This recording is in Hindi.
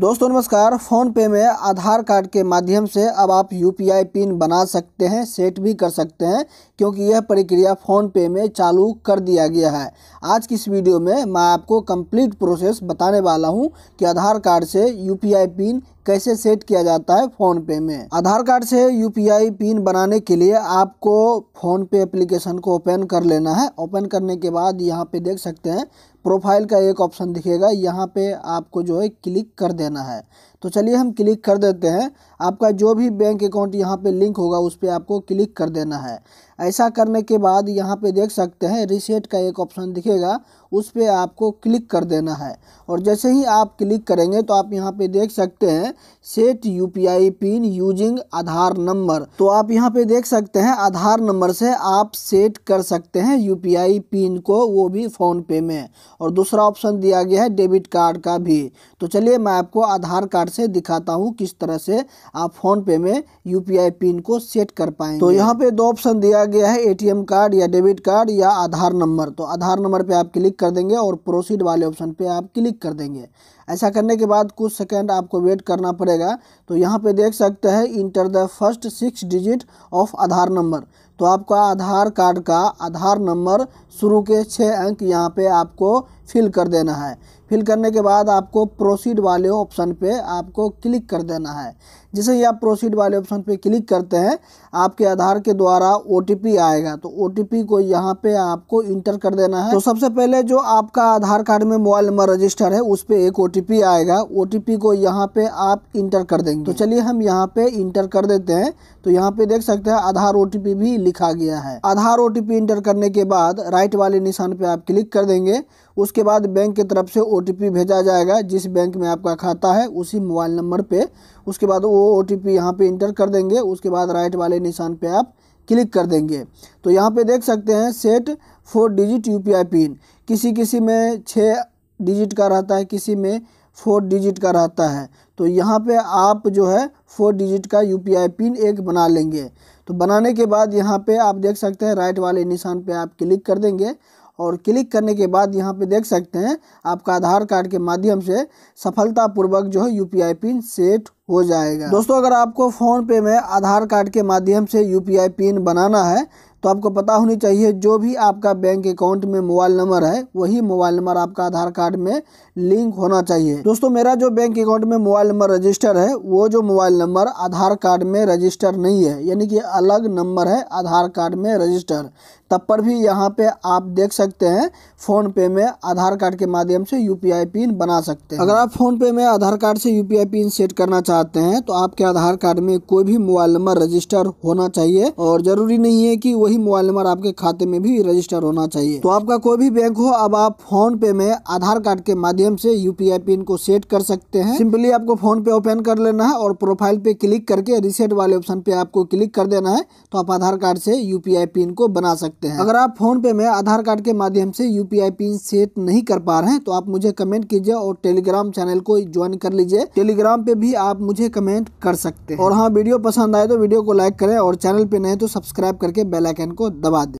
दोस्तों नमस्कार फ़ोन पे में आधार कार्ड के माध्यम से अब आप यूपीआई पिन बना सकते हैं सेट भी कर सकते हैं क्योंकि यह प्रक्रिया फ़ोन पे में चालू कर दिया गया है आज की इस वीडियो में मैं आपको कंप्लीट प्रोसेस बताने वाला हूं कि आधार कार्ड से यूपीआई पिन कैसे सेट किया जाता है फोन पे में आधार कार्ड से यूपीआई पिन बनाने के लिए आपको फोन पे एप्लीकेशन को ओपन कर लेना है ओपन करने के बाद यहाँ पे देख सकते हैं प्रोफाइल का एक ऑप्शन दिखेगा यहाँ पे आपको जो है क्लिक कर देना है तो चलिए हम क्लिक कर देते हैं आपका जो भी बैंक अकाउंट यहाँ पे लिंक होगा उस पर आपको क्लिक कर देना है ऐसा करने के बाद यहाँ पे देख सकते हैं रिसेट का एक ऑप्शन दिखेगा उस पर आपको क्लिक कर देना है और जैसे ही आप क्लिक करेंगे तो आप यहाँ पे देख सकते हैं set UPI pin using Aadhaar number तो आप यहाँ पे देख सकते हैं आधार नंबर से आप सेट कर सकते हैं यूपीआई पिन को वो भी फ़ोन पे में और दूसरा ऑप्शन दिया गया है डेबिट कार्ड का भी तो चलिए मैं आपको आधार कार्ड से दिखाता हूँ किस तरह से आप फ़ोन पे में यूपीआई पिन को सेट कर पाए तो यहाँ पे दो ऑप्शन दिया गया है एटीएम कार्ड या डेबिट कार्ड या आधार नंबर तो आधार नंबर पर आप क्लिक कर देंगे और प्रोसीड वाले ऑप्शन पर आप क्लिक कर देंगे ऐसा करने के बाद कुछ सेकेंड आपको वेट करना पड़ेगा तो यहाँ पे देख सकते हैं enter the first six digit of Aadhaar number तो आपका आधार कार्ड का आधार नंबर शुरू के छः अंक यहाँ पे आपको फिल कर देना है फिल करने के बाद आपको प्रोसीड वाले ऑप्शन पे आपको क्लिक कर देना है जैसे ही आप प्रोसीड वाले ऑप्शन पे क्लिक करते हैं आपके आधार के द्वारा ओ आएगा तो ओ को यहाँ पे आपको इंटर कर देना है तो सबसे पहले जो आपका आधार कार्ड में मोबाइल नंबर रजिस्टर है उस पर एक ओ आएगा ओ को यहाँ पे आप इंटर कर देंगे तो चलिए हम यहाँ पे इंटर कर देते हैं तो यहाँ पे देख सकते हैं आधार ओटीपी भी लिखा गया है आधार ओटीपी इंटर करने के बाद राइट वाले निशान पे आप क्लिक कर देंगे उसके बाद बैंक की तरफ से ओटीपी भेजा जाएगा जिस बैंक में आपका खाता है उसी मोबाइल नंबर पे उसके बाद वो ओ टी पी यहाँ पर इंटर कर देंगे उसके बाद राइट वाले निशान पर आप क्लिक कर देंगे तो यहाँ पे देख सकते हैं set four digit UPI pin किसी किसी में छः डिजिट का रहता है किसी में फोर डिजिट का रहता है तो यहाँ पे आप जो है फोर डिजिट का यू पिन एक बना लेंगे तो बनाने के बाद यहाँ पे आप देख सकते हैं राइट वाले निशान पे आप क्लिक कर देंगे और क्लिक करने के बाद यहाँ पे देख सकते हैं आपका आधार कार्ड के माध्यम से सफलतापूर्वक जो है यू पिन सेट हो जाएगा दोस्तों अगर आपको फ़ोन पे में आधार कार्ड के माध्यम से यू पिन बनाना है तो आपको पता होनी चाहिए जो भी आपका बैंक अकाउंट में मोबाइल नंबर है वही मोबाइल नंबर आपका आधार कार्ड में लिंक होना चाहिए दोस्तों मेरा जो बैंक अकाउंट में मोबाइल नंबर रजिस्टर है वो जो मोबाइल नंबर आधार कार्ड में रजिस्टर नहीं है यानी कि अलग नंबर है आधार कार्ड में रजिस्टर तब पर भी यहाँ पे आप देख सकते हैं फ़ोन पे में आधार कार्ड के माध्यम से यू पिन बना सकते हैं अगर आप फ़ोन पे में आधार कार्ड से यू पिन सेट करना चाहते हैं तो आपके आधार कार्ड में कोई भी मोबाइल नंबर रजिस्टर होना चाहिए और ज़रूरी नहीं है कि वो वही मोबाइल नंबर आपके खाते में भी रजिस्टर होना चाहिए तो आपका कोई भी बैंक हो अब आप फोन पे में आधार कार्ड के माध्यम से यूपीआई पिन को सेट कर सकते हैं सिंपली आपको फोन पे ओपन कर लेना है और प्रोफाइल पे क्लिक करके रिसेट वाले ऑप्शन पे आपको क्लिक कर देना है तो आप आधार कार्ड से यूपीआई पिन को बना सकते हैं अगर आप फोन पे में आधार कार्ड के माध्यम से यूपीआई पिन सेट नहीं कर पा रहे हैं तो आप मुझे कमेंट कीजिए और टेलीग्राम चैनल को ज्वाइन कर लीजिए टेलीग्राम पे भी आप मुझे कमेंट कर सकते हैं और हाँ वीडियो पसंद आए तो वीडियो को लाइक करें और चैनल पे नए तो सब्सक्राइब करके बेलाइक आइकन को दबा दें